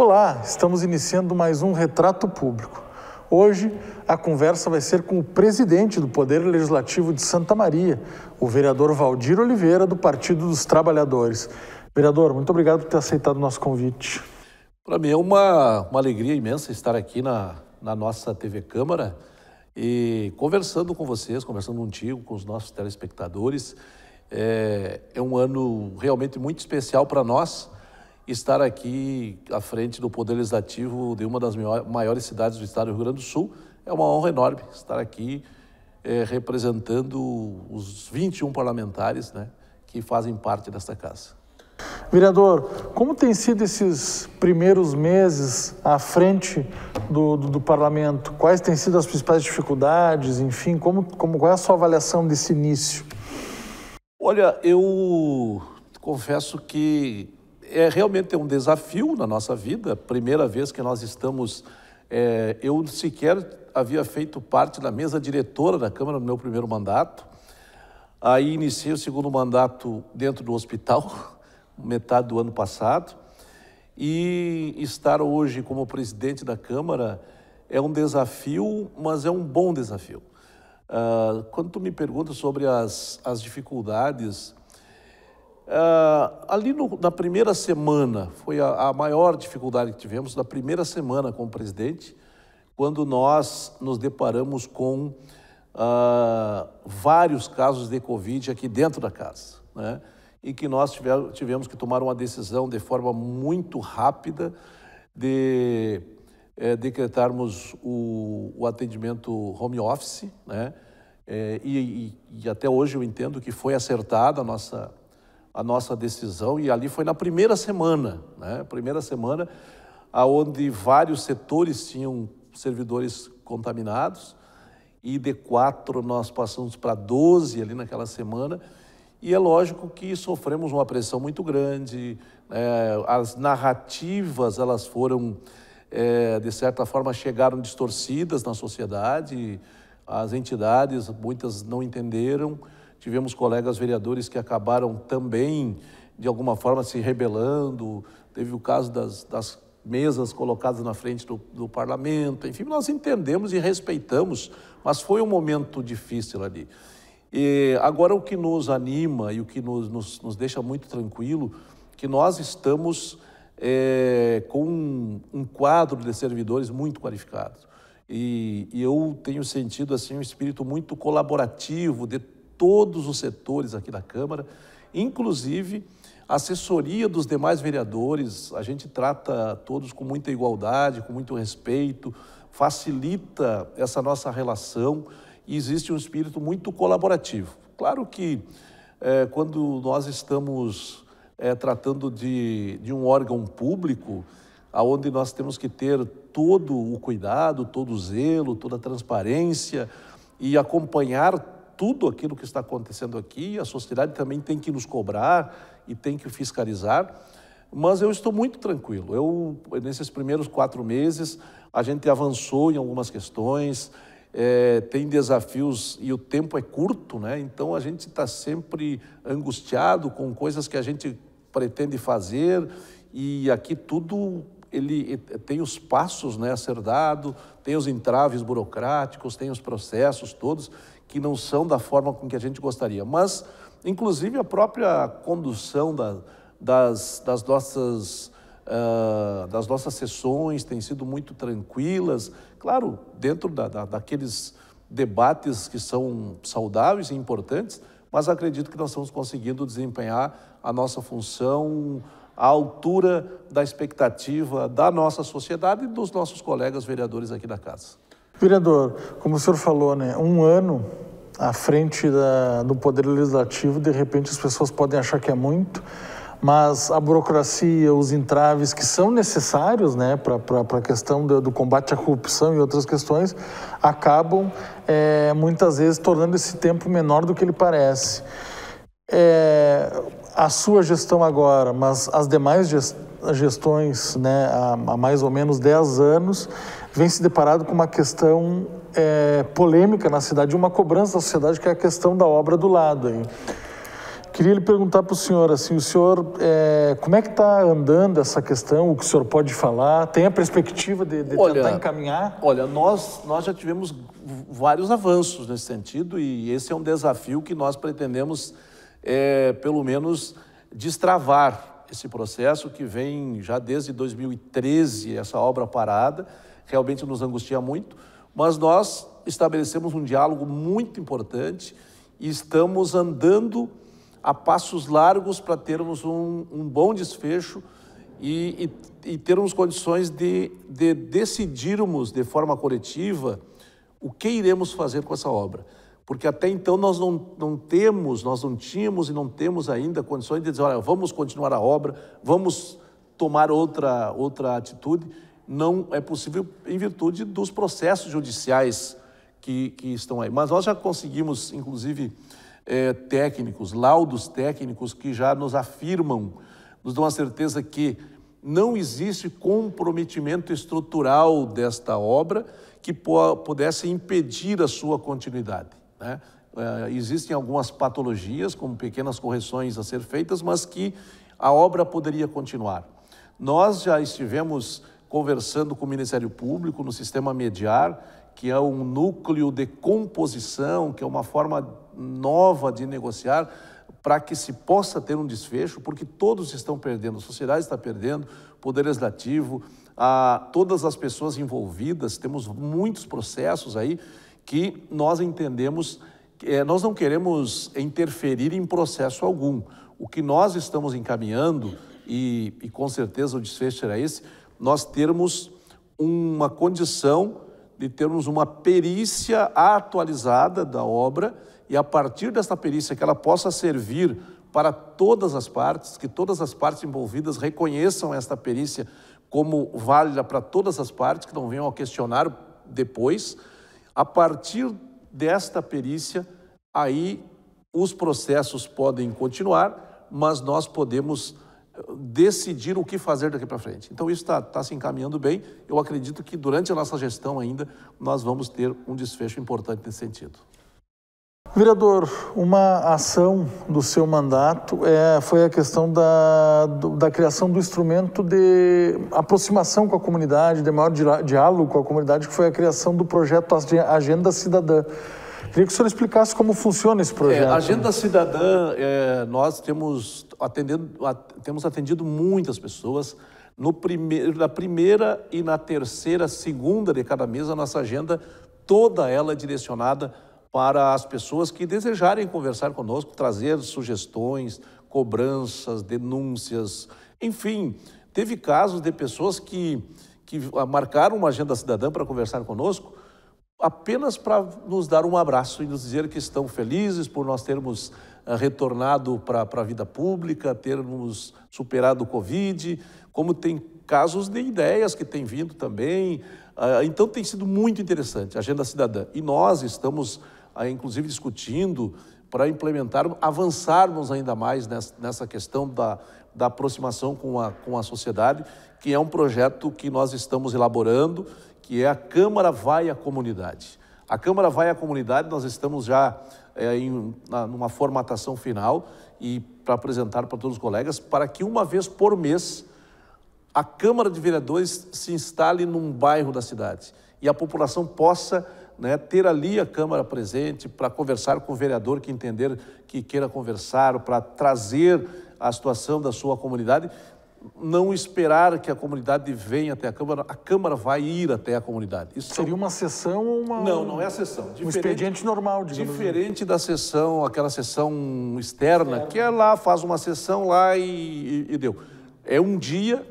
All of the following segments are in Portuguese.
Olá, estamos iniciando mais um Retrato Público. Hoje a conversa vai ser com o presidente do Poder Legislativo de Santa Maria, o vereador Valdir Oliveira, do Partido dos Trabalhadores. Vereador, muito obrigado por ter aceitado o nosso convite. Para mim é uma, uma alegria imensa estar aqui na, na nossa TV Câmara e conversando com vocês, conversando contigo, com os nossos telespectadores. É, é um ano realmente muito especial para nós estar aqui à frente do Poder Legislativo de uma das maiores cidades do estado do Rio Grande do Sul. É uma honra enorme estar aqui é, representando os 21 parlamentares né, que fazem parte desta casa. Vereador, como tem sido esses primeiros meses à frente do, do, do, parlamento? Quais têm sido as principais dificuldades? Enfim, como, como, qual é a sua avaliação desse início? Olha, eu confesso que é realmente um desafio na nossa vida. Primeira vez que nós estamos. É, eu sequer havia feito parte da mesa diretora da Câmara no meu primeiro mandato. Aí iniciei o segundo mandato dentro do hospital, metade do ano passado. E estar hoje como presidente da Câmara é um desafio, mas é um bom desafio. Uh, quando tu me perguntas sobre as, as dificuldades, Uh, ali no, na primeira semana, foi a, a, maior dificuldade que tivemos, na primeira semana com o presidente, quando nós nos deparamos com uh, vários casos de Covid aqui dentro da casa, né? e que nós tiver, tivemos que tomar uma decisão de forma muito rápida de é, decretarmos o, o, atendimento home office, né? É, e, e, e até hoje eu entendo que foi acertada a nossa a nossa decisão e ali foi na primeira semana, né? Primeira semana, aonde vários setores tinham servidores contaminados e de quatro nós passamos para 12 ali naquela semana e é lógico que sofremos uma pressão muito grande. Né? as narrativas elas foram é, de certa forma chegaram distorcidas na sociedade. As entidades muitas não entenderam. Tivemos colegas vereadores que acabaram também, de alguma forma, se rebelando. Teve o caso das, das mesas colocadas na frente do, do, parlamento. Enfim, nós entendemos e respeitamos, mas foi um momento difícil ali. E agora, o que nos anima e o que nos, nos, nos deixa muito tranquilo, que nós estamos é, com um, um quadro de servidores muito qualificados. E, e, eu tenho sentido assim um espírito muito colaborativo de todos os setores aqui da Câmara, inclusive assessoria dos demais vereadores. A gente trata todos com muita igualdade, com muito respeito, facilita essa nossa relação e existe um espírito muito colaborativo. Claro que é, quando nós estamos é, tratando de, de um órgão público, aonde nós temos que ter todo o cuidado, todo o zelo, toda a transparência e acompanhar tudo aquilo que está acontecendo aqui, a sociedade também tem que nos cobrar e tem que fiscalizar. Mas eu estou muito tranquilo. Eu, nesses primeiros quatro meses, a gente avançou em algumas questões, é, tem desafios e o tempo é curto, né? Então a gente está sempre angustiado com coisas que a gente pretende fazer e aqui tudo ele tem os passos né, a ser dado, tem os entraves burocráticos, tem os processos todos que não são da forma com que a gente gostaria. Mas, inclusive, a própria condução da, das, das, nossas, uh, das nossas sessões tem sido muito tranquilas, claro, dentro da, da, daqueles debates que são saudáveis e importantes, mas acredito que nós estamos conseguindo desempenhar a nossa função à altura da expectativa da nossa sociedade e dos nossos colegas vereadores aqui da casa. Vereador, como o senhor falou, né, um ano à frente da, do Poder Legislativo, de repente as pessoas podem achar que é muito, mas a burocracia, os entraves que são necessários né, para a questão do, do, combate à corrupção e outras questões, acabam é, muitas vezes tornando esse tempo menor do que ele parece. É, a sua gestão agora, mas as demais gestões, né, há, há mais ou menos 10 anos, vem se deparado com uma questão é, polêmica na cidade, uma cobrança da sociedade, que é a questão da obra do lado. Aí. Queria lhe perguntar para o senhor, assim, o senhor, é, como é que está andando essa questão? O que o senhor pode falar? Tem a perspectiva de, de olha, tentar encaminhar? Olha, nós, nós já tivemos vários avanços nesse sentido e esse é um desafio que nós pretendemos, é, pelo menos, destravar esse processo que vem já desde 2013, essa obra parada, realmente nos angustia muito, mas nós estabelecemos um diálogo muito importante e estamos andando a passos largos para termos um, um, bom desfecho e, e, e termos condições de, de decidirmos de forma coletiva o que iremos fazer com essa obra. Porque até então nós não, não temos, nós não tínhamos e não temos ainda condições de dizer, olha, vamos continuar a obra, vamos tomar outra, outra atitude não é possível em virtude dos processos judiciais que, que estão aí. Mas nós já conseguimos, inclusive, é, técnicos, laudos técnicos que já nos afirmam, nos dão a certeza que não existe comprometimento estrutural desta obra que pudesse impedir a sua continuidade. Né? É, existem algumas patologias, como pequenas correções a ser feitas, mas que a obra poderia continuar. Nós já estivemos conversando com o Ministério Público no sistema mediar, que é um núcleo de composição, que é uma forma nova de negociar para que se possa ter um desfecho, porque todos estão perdendo, a sociedade está perdendo, o poder legislativo, a, todas as pessoas envolvidas, temos muitos processos aí que nós entendemos, é, nós não queremos interferir em processo algum. O que nós estamos encaminhando, e, e com certeza o desfecho será esse, nós termos uma condição de termos uma perícia atualizada da obra e a partir dessa perícia que ela possa servir para todas as partes, que todas as partes envolvidas reconheçam esta perícia como válida para todas as partes, que não venham a questionar depois. A partir desta perícia, aí os processos podem continuar, mas nós podemos decidir o que fazer daqui para frente. Então, isso está tá se encaminhando bem. Eu acredito que durante a nossa gestão ainda nós vamos ter um desfecho importante nesse sentido. Vereador, uma ação do seu mandato é, foi a questão da, do, da criação do instrumento de aproximação com a comunidade, de maior diálogo com a comunidade, que foi a criação do projeto Agenda Cidadã. Queria que o senhor explicasse como funciona esse é, projeto. É, a Agenda Cidadã, é, nós temos, atendendo, at, temos atendido muitas pessoas. No primeiro, na primeira e na terceira, segunda de cada mês, a nossa agenda, toda ela é direcionada para as pessoas que desejarem conversar conosco, trazer sugestões, cobranças, denúncias, enfim. Teve casos de pessoas que, que marcaram uma agenda cidadã para conversar conosco apenas para nos dar um abraço e nos dizer que estão felizes por nós termos ah, retornado para a vida pública, termos superado o Covid, como tem casos de ideias que têm vindo também. Ah, então tem sido muito interessante a Agenda Cidadã. E nós estamos, ah, inclusive, discutindo para implementar, avançarmos ainda mais nessa questão da da aproximação com a, com a sociedade, que é um projeto que nós estamos elaborando, que é a Câmara Vai à Comunidade. A Câmara Vai à Comunidade, nós estamos já é, em na, numa formatação final e para apresentar para todos os colegas, para que uma vez por mês a Câmara de Vereadores se instale num bairro da cidade e a população possa né, ter ali a Câmara presente para conversar com o vereador que entender que queira conversar, para trazer a situação da sua comunidade, não esperar que a comunidade venha até a Câmara, a Câmara vai ir até a comunidade. Isso Seria uma sessão ou uma... Não, não é a sessão. Diferente, um expediente normal, digamos assim. Diferente assim. da sessão, aquela sessão externa, externa, que é lá, faz uma sessão lá e, e, e deu. É um dia,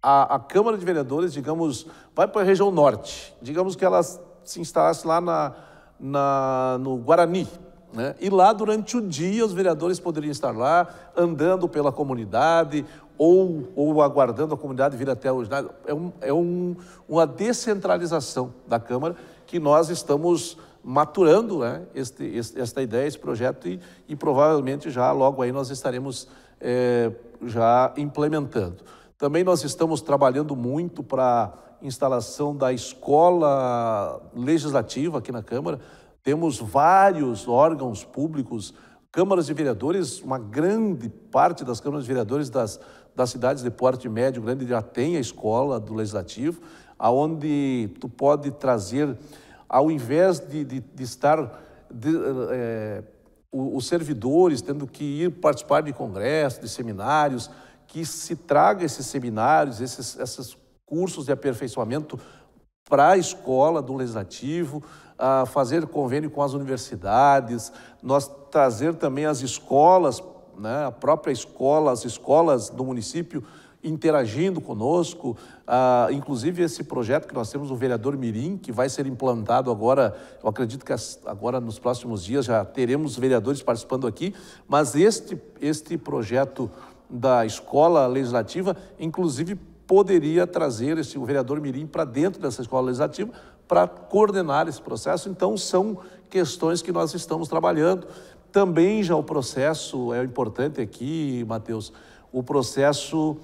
a, a, Câmara de Vereadores, digamos, vai para a região norte. Digamos que ela se instalasse lá na, na, no Guarani, né? E lá, durante o dia, os vereadores poderiam estar lá, andando pela comunidade ou, ou aguardando a comunidade vir até o ginásio. É, um, é um, uma descentralização da Câmara que nós estamos maturando né? este, este, esta ideia, esse projeto, e, e, provavelmente já logo aí nós estaremos é, já implementando. Também nós estamos trabalhando muito para instalação da escola legislativa aqui na Câmara temos vários órgãos públicos, câmaras de vereadores, uma grande parte das câmaras de vereadores das, das cidades de porte médio grande já tem a escola do legislativo, aonde tu pode trazer, ao invés de, de, de estar de, é, os servidores tendo que ir participar de congressos, de seminários, que se traga esses seminários, esses, esses cursos de aperfeiçoamento para a escola do legislativo, a fazer convênio com as universidades, nós trazer também as escolas, né, a própria escola, as escolas do município interagindo conosco, ah, inclusive esse projeto que nós temos, o vereador Mirim, que vai ser implantado agora, eu acredito que agora nos próximos dias já teremos vereadores participando aqui, mas este, este projeto da escola legislativa, inclusive poderia trazer esse, o vereador Mirim para dentro dessa escola legislativa para coordenar esse processo. Então, são questões que nós estamos trabalhando. Também já o processo, é importante aqui, Matheus, o processo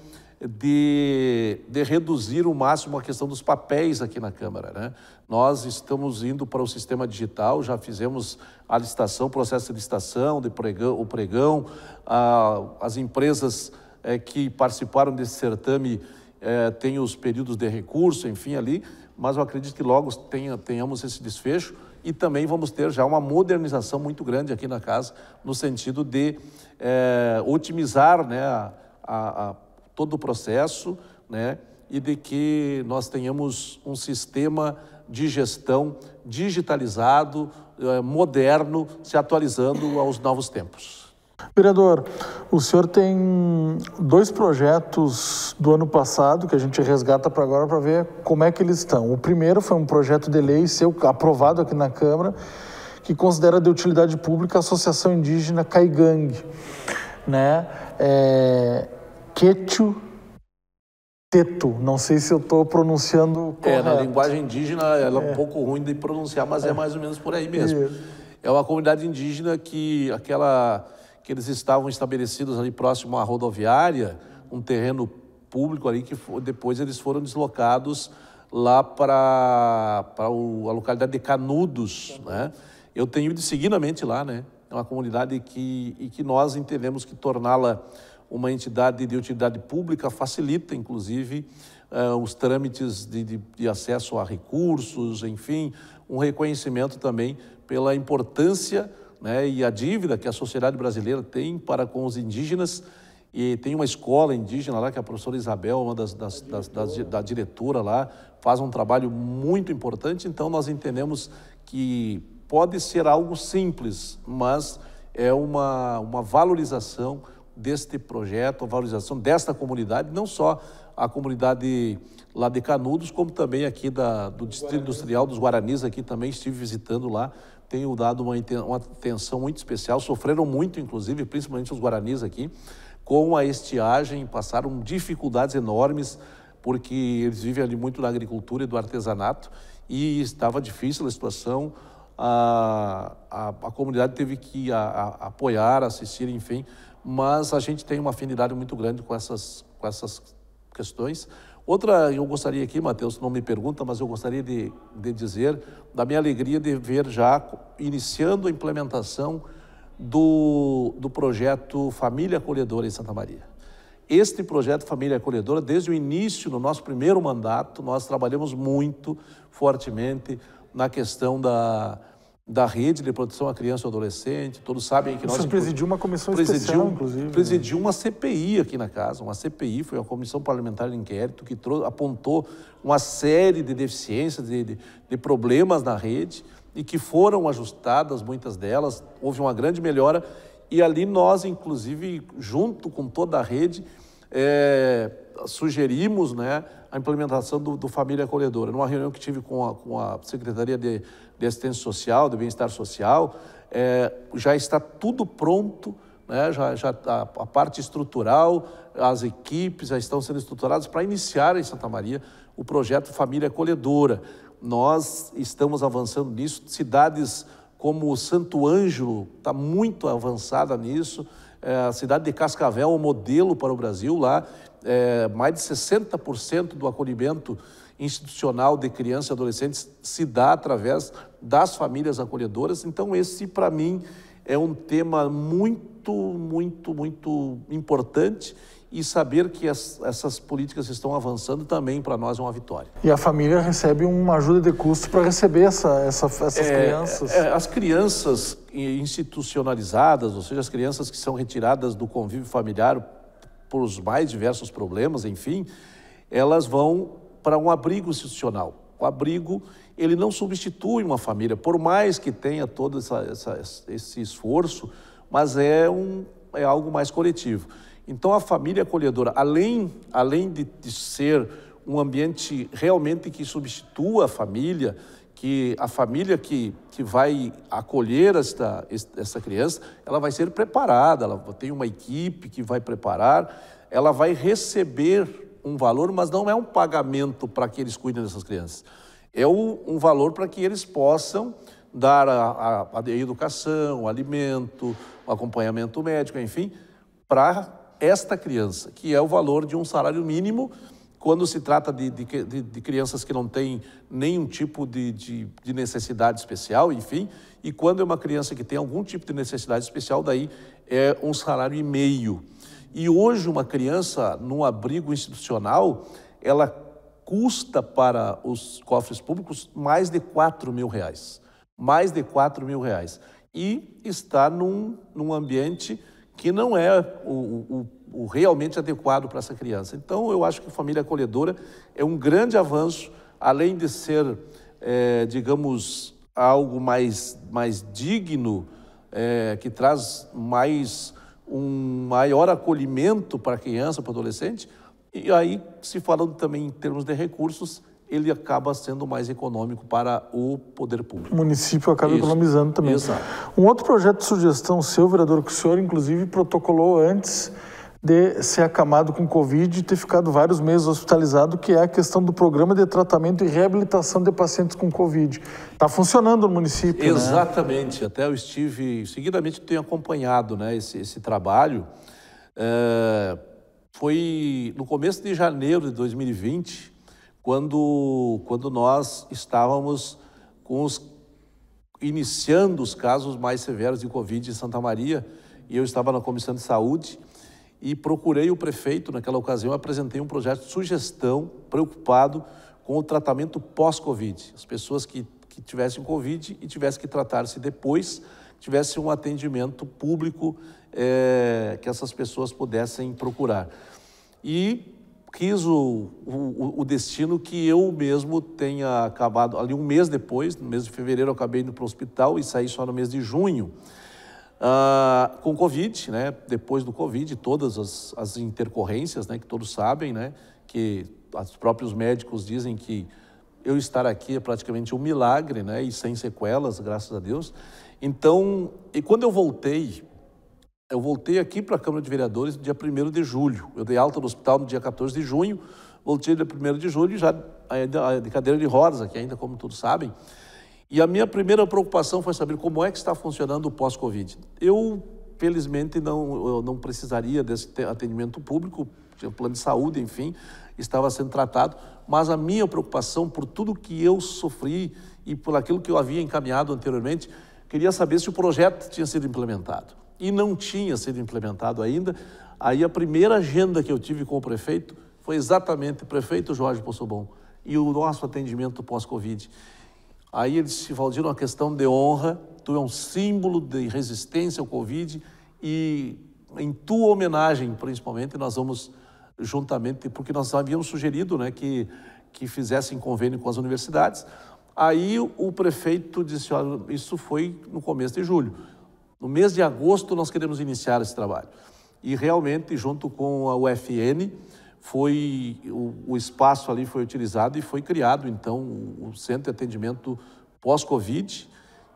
de, de reduzir o máximo a questão dos papéis aqui na Câmara. Né? Nós estamos indo para o sistema digital, já fizemos a licitação, o processo de licitação, de pregão, o pregão, a, ah, as empresas é, que participaram desse certame é, tem os períodos de recurso, enfim, ali, mas eu acredito que logo tenha, tenhamos esse desfecho e também vamos ter já uma modernização muito grande aqui na casa, no sentido de é, otimizar né, a, a, a, todo o processo né, e de que nós tenhamos um sistema de gestão digitalizado, é, moderno, se atualizando aos novos tempos. Vereador, o senhor tem dois projetos do ano passado que a gente resgata para agora para ver como é que eles estão. O primeiro foi um projeto de lei seu aprovado aqui na Câmara que considera de utilidade pública a Associação Indígena Caigangue, né? É... Quechu Teto, não sei se eu estou pronunciando correto. É, na linguagem indígena ela é, é um pouco ruim de pronunciar, mas é, é mais ou menos por aí mesmo. É uma comunidade indígena que aquela que eles estavam estabelecidos ali próximo à rodoviária, um terreno público ali que depois eles foram deslocados lá para a localidade de Canudos, né? Eu tenho ido seguidamente lá, né? É uma comunidade que, e que nós entendemos que torná-la uma entidade de utilidade pública facilita, inclusive, uh, os trâmites de, de, de, acesso a recursos, enfim, um reconhecimento também pela importância né, e a dívida que a sociedade brasileira tem para com os indígenas. E tem uma escola indígena lá, que a professora Isabel, uma das, das, das, das da diretora lá, faz um trabalho muito importante. Então, nós entendemos que pode ser algo simples, mas é uma, uma valorização deste projeto, a valorização desta comunidade, não só a comunidade lá de Canudos, como também aqui da, do Distrito Industrial dos Guaranis, aqui também estive visitando lá, tenho dado uma, uma atenção muito especial, sofreram muito, inclusive, principalmente os guaranis aqui, com a estiagem, passaram dificuldades enormes, porque eles vivem ali muito da agricultura e do artesanato, e estava difícil a situação. A, a, a comunidade teve que a, a, apoiar, assistir, enfim, mas a gente tem uma afinidade muito grande com essas, com essas questões. Outra, eu gostaria aqui, Matheus, não me pergunta, mas eu gostaria de, de dizer da minha alegria de ver já iniciando a implementação do, do projeto Família Acolhedora em Santa Maria. Este projeto Família Acolhedora, desde o início, no nosso primeiro mandato, nós trabalhamos muito fortemente na questão da, da rede de proteção à criança e adolescente. Todos sabem que nós. Você presidiu uma comissão presidiu, especial, inclusive. Né? Presidiu uma CPI aqui na casa. Uma CPI foi uma comissão parlamentar de inquérito que apontou uma série de deficiências, de, de, de problemas na rede e que foram ajustadas, muitas delas. Houve uma grande melhora e ali nós, inclusive, junto com toda a rede, é, sugerimos, né? a implementação do, do Família Acolhedora. Numa reunião que tive com a, com a Secretaria de, de Assistência Social, de Bem-Estar Social, é, já está tudo pronto, né? já, já a, a parte estrutural, as equipes já estão sendo estruturadas para iniciar em Santa Maria o projeto Família Acolhedora. Nós estamos avançando nisso, cidades como Santo Ângelo está muito avançada nisso, é, a cidade de Cascavel é um modelo para o Brasil lá, é, mais de 60% do acolhimento institucional de crianças e adolescentes se dá através das famílias acolhedoras. Então, esse, para mim, é um tema muito, muito, muito importante e saber que as, essas políticas estão avançando também para nós é uma vitória. E a família recebe uma ajuda de custo para receber essa, essa, essas é, crianças? É, as crianças institucionalizadas, ou seja, as crianças que são retiradas do convívio familiar por os mais diversos problemas, enfim, elas vão para um abrigo institucional. O abrigo, ele não substitui uma família, por mais que tenha todo essa, essa, esse esforço, mas é, um, é algo mais coletivo. Então, a família acolhedora, além, além de, de ser um ambiente realmente que substitua a família, que a família que, que vai acolher esta, essa criança, ela vai ser preparada, ela tem uma equipe que vai preparar, ela vai receber um valor, mas não é um pagamento para que eles cuidem dessas crianças. É um, um valor para que eles possam dar a, a, a educação, o alimento, o acompanhamento médico, enfim, para esta criança, que é o valor de um salário mínimo quando se trata de, de, de, crianças que não têm nenhum tipo de, de, necessidade especial, enfim, e quando é uma criança que tem algum tipo de necessidade especial, daí é um salário e meio. E hoje, uma criança num abrigo institucional, ela custa para os cofres públicos mais de 4 mil reais. Mais de 4 mil reais. E está num, num ambiente que não é o, o o realmente adequado para essa criança. Então, eu acho que família acolhedora é um grande avanço, além de ser, é, digamos, algo mais, mais digno, é, que traz mais um maior acolhimento para a criança, para o adolescente, e aí, se falando também em termos de recursos, ele acaba sendo mais econômico para o poder público. O município acaba Isso. economizando também. Exato. Um outro projeto de sugestão seu, vereador, que o senhor, inclusive, protocolou antes de ser acamado com Covid e ter ficado vários meses hospitalizado, que é a questão do programa de tratamento e reabilitação de pacientes com Covid. Está funcionando no município, né? Exatamente. Né? Até eu estive, seguidamente tenho acompanhado né, esse, esse trabalho. É, foi no começo de janeiro de 2020, quando, quando nós estávamos com os, iniciando os casos mais severos de Covid em Santa Maria, e eu estava na Comissão de Saúde, e procurei o prefeito naquela ocasião, apresentei um projeto de sugestão preocupado com o tratamento pós-Covid. As pessoas que, que tivessem Covid e tivessem que tratar-se depois, tivessem um atendimento público é, que essas pessoas pudessem procurar. E quis o, o, o, destino que eu mesmo tenha acabado ali um mês depois, no mês de fevereiro eu acabei indo para o hospital e saí só no mês de junho. Ah, com o Covid, né? depois do Covid, todas as, as intercorrências, né? que todos sabem, né? que os próprios médicos dizem que eu estar aqui é praticamente um milagre, né? e sem sequelas, graças a Deus. Então, e quando eu voltei, eu voltei aqui para a Câmara de Vereadores no dia 1 de julho. Eu dei alta no hospital no dia 14 de junho, voltei no dia 1 de julho, já de cadeira de rodas aqui ainda, como todos sabem. E a minha primeira preocupação foi saber como é que está funcionando o pós-Covid. Eu, felizmente, não, não precisaria desse atendimento público, tinha plano de saúde, enfim, estava sendo tratado, mas a minha preocupação por tudo que eu sofri e por aquilo que eu havia encaminhado anteriormente, queria saber se o projeto tinha sido implementado. E não tinha sido implementado ainda. Aí a primeira agenda que eu tive com o prefeito foi exatamente o prefeito Jorge Possobon e o nosso atendimento pós-Covid. Aí eles se Valdir, uma questão de honra, tu é um símbolo de resistência ao Covid e em tua homenagem, principalmente, nós vamos juntamente, porque nós havíamos sugerido né, que, que fizessem convênio com as universidades. Aí o prefeito disse, olha, isso foi no começo de julho. No mês de agosto nós queremos iniciar esse trabalho. E realmente, junto com a UFN, foi o, o espaço ali foi utilizado e foi criado então o centro de atendimento pós-Covid,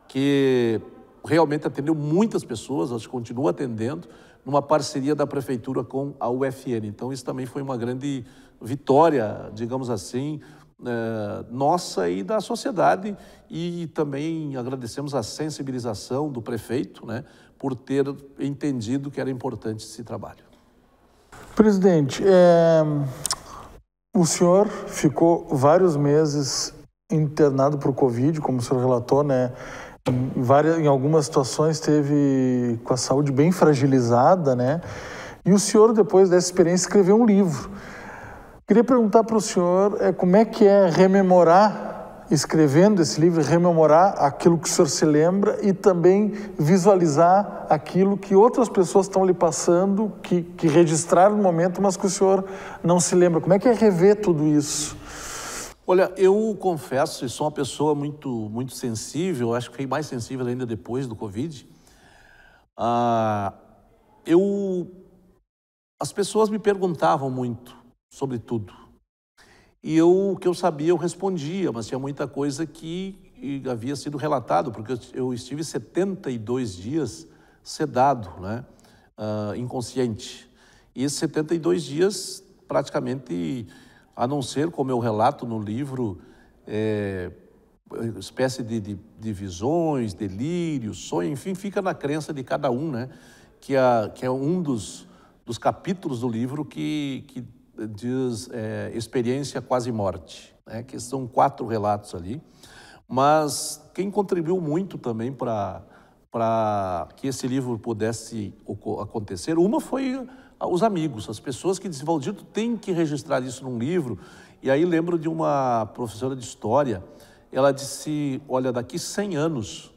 que realmente atendeu muitas pessoas, acho que continua atendendo, numa parceria da prefeitura com a UFN. Então, isso também foi uma grande vitória, digamos assim, eh, nossa e da sociedade. E também agradecemos a sensibilização do prefeito né, por ter entendido que era importante esse trabalho. Presidente, é, o senhor ficou vários meses internado por Covid, como o senhor relatou, né? Em, várias, em algumas situações teve com a saúde bem fragilizada, né? E o senhor, depois dessa experiência, escreveu um livro. Queria perguntar para o senhor é, como é que é rememorar escrevendo esse livro, rememorar aquilo que o senhor se lembra e também visualizar aquilo que outras pessoas estão lhe passando, que, que registraram no momento, mas que o senhor não se lembra. Como é que é rever tudo isso? Olha, eu confesso, e sou uma pessoa muito, muito sensível, acho que fiquei mais sensível ainda depois do Covid. Ah, eu. As pessoas me perguntavam muito sobre tudo e eu, o que eu sabia, eu respondia, mas tinha muita coisa que havia sido relatado, porque eu, estive 72 dias sedado, né? Uh, inconsciente. E esses 72 dias, praticamente, a não ser, como eu relato no livro, é, espécie de, de, de, visões, delírio, sonho, enfim, fica na crença de cada um, né? Que, a, que é um dos, dos capítulos do livro que, que diz é, experiência quase morte, né? que são quatro relatos ali. Mas quem contribuiu muito também para para que esse livro pudesse acontecer, uma foi os amigos, as pessoas que diziam, Valdito, tem que registrar isso num livro. E aí lembro de uma professora de história, ela disse, olha, daqui 100 anos,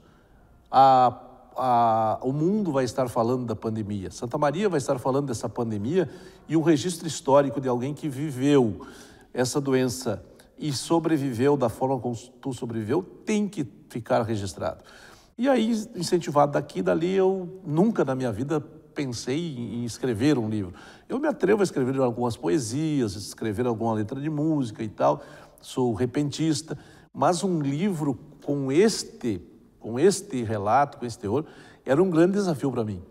a a, o mundo vai estar falando da pandemia. Santa Maria vai estar falando dessa pandemia e um registro histórico de alguém que viveu essa doença e sobreviveu da forma como tu sobreviveu tem que ficar registrado. E aí, incentivado daqui e dali, eu nunca na minha vida pensei em escrever um livro. Eu me atrevo a escrever algumas poesias, escrever alguma letra de música e tal, sou repentista, mas um livro com este com este relato, com esse teor, era um grande desafio para mim.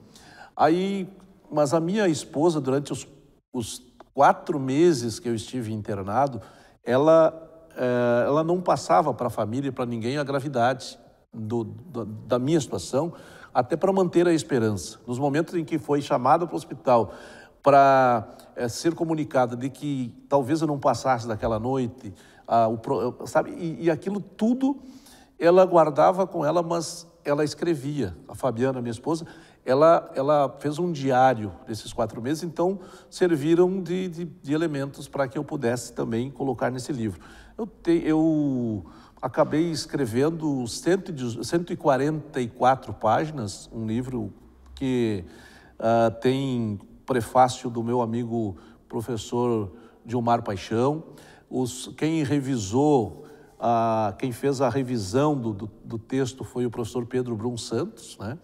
Aí, mas a minha esposa, durante os, os quatro meses que eu estive internado, ela, eh, ela não passava para a família, para ninguém, a gravidade do, do, da minha situação, até para manter a esperança. Nos momentos em que foi chamada para o hospital para eh, ser comunicada de que talvez eu não passasse daquela noite, ah, o, sabe? E, e aquilo tudo ela guardava com ela, mas ela escrevia. A Fabiana, minha esposa, ela, ela fez um diário desses quatro meses, então serviram de, de, de elementos para que eu pudesse também colocar nesse livro. Eu, te, eu acabei escrevendo 144 páginas, um livro que uh, tem prefácio do meu amigo professor Dilmar Paixão. Os, quem revisou quem fez a revisão do, do, do, texto foi o professor Pedro Brum Santos. Né?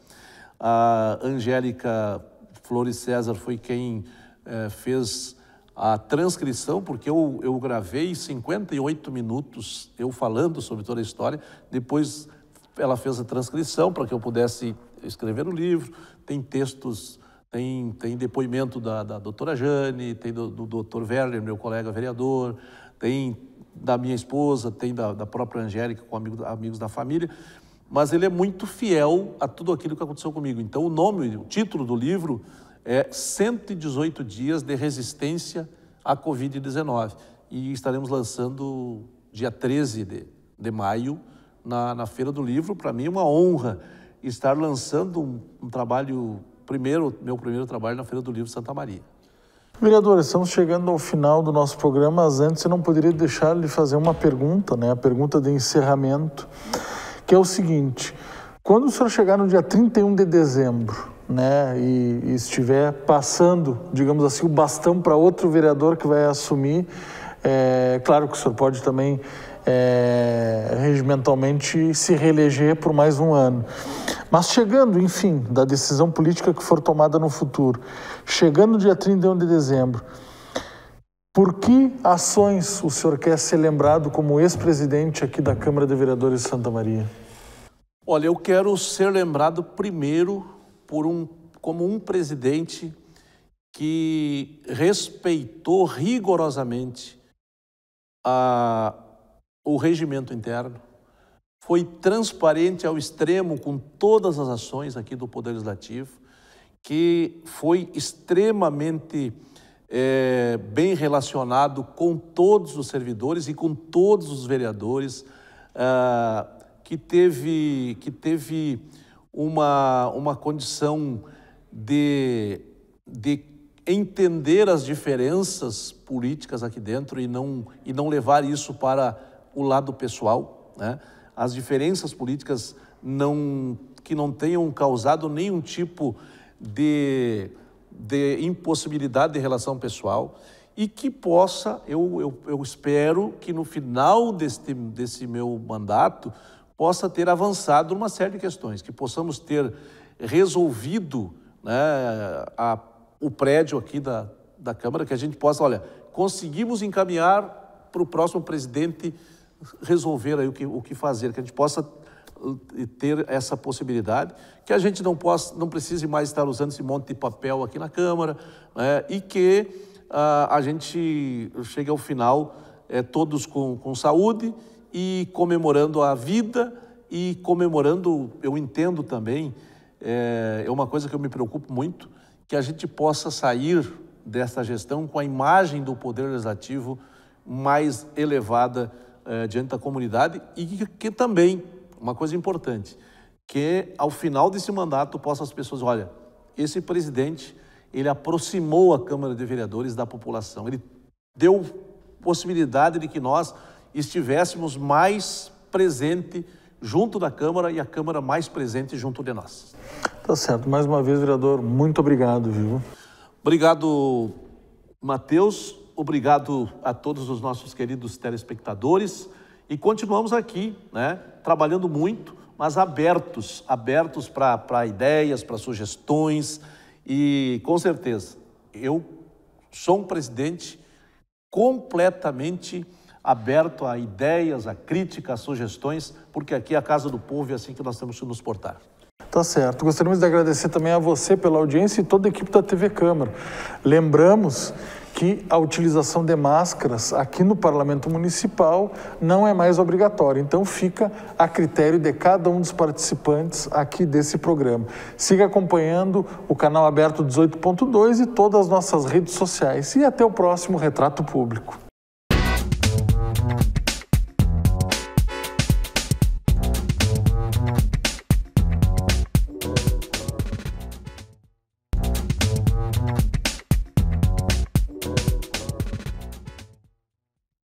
A Angélica Flores César foi quem eh, fez a transcrição, porque eu, eu gravei 58 minutos eu falando sobre toda a história. Depois ela fez a transcrição para que eu pudesse escrever o livro. Tem textos tem, tem depoimento da, da doutora Jane, tem do, do doutor Werner, meu colega vereador, tem da minha esposa, tem da, da própria Angélica, com amigo, amigos da família, mas ele é muito fiel a tudo aquilo que aconteceu comigo. Então, o nome, o título do livro é 118 Dias de Resistência à Covid-19. E estaremos lançando dia 13 de, de maio na, na Feira do Livro. Para mim é uma honra estar lançando um, um trabalho, primeiro, meu primeiro trabalho na Feira do Livro Santa Maria. Vereadores, estamos chegando ao final do nosso programa, mas antes eu não poderia deixar de fazer uma pergunta, né? a pergunta de encerramento, que é o seguinte, quando o senhor chegar no dia 31 de dezembro, né, e, e estiver passando, digamos assim, o bastão para outro vereador que vai assumir, é, claro que o senhor pode também é, regimentalmente se reeleger por mais um ano. Mas chegando, enfim, da decisão política que for tomada no futuro, chegando dia 31 de dezembro, por que ações o senhor quer ser lembrado como ex-presidente aqui da Câmara de Vereadores de Santa Maria? Olha, eu quero ser lembrado primeiro por um, como um presidente que respeitou rigorosamente a, o regimento interno, foi transparente ao extremo com todas as ações aqui do Poder Legislativo, que foi extremamente é, bem relacionado com todos os servidores e com todos os vereadores, ah, que teve, que teve uma, uma condição de, de entender as diferenças políticas aqui dentro e não, e não levar isso para o lado pessoal, né? as diferenças políticas não, que não tenham causado nenhum tipo de, de impossibilidade de relação pessoal e que possa, eu, eu, eu espero que no final deste, desse meu mandato possa ter avançado uma série de questões, que possamos ter resolvido né, a, o prédio aqui da, da Câmara, que a gente possa, olha, conseguimos encaminhar para o próximo presidente resolver aí o que, o que fazer, que a gente possa eh, ter essa possibilidade, que a gente não, possa, não precise mais estar usando esse monte de papel aqui na Câmara né, e que uh, a gente chegue ao final é, todos com, com saúde e comemorando a vida e comemorando, eu entendo também, é, é uma coisa que eu me preocupo muito, que a gente possa sair desta gestão com a imagem do Poder Legislativo mais elevada é, diante da comunidade e que, que, também, uma coisa importante, que ao final desse mandato possa as pessoas, olha, esse presidente, ele aproximou a Câmara de Vereadores da população, ele deu possibilidade de que nós estivéssemos mais presente junto da Câmara e a Câmara mais presente junto de nós. Tá certo. Mais uma vez, vereador, muito obrigado, viu? Obrigado, Matheus obrigado a todos os nossos queridos telespectadores e continuamos aqui, né, trabalhando muito, mas abertos, abertos para ideias, para sugestões e com certeza eu sou um presidente completamente aberto a ideias, a críticas, a sugestões, porque aqui é a casa do povo e é assim que nós temos que nos portar. Tá certo. Gostaríamos de agradecer também a você pela audiência e toda a equipe da TV Câmara. Lembramos que a utilização de máscaras aqui no Parlamento Municipal não é mais obrigatória. Então, fica a critério de cada um dos participantes aqui desse programa. Siga acompanhando o canal aberto 18.2 e todas as nossas redes sociais. E até o próximo Retrato Público.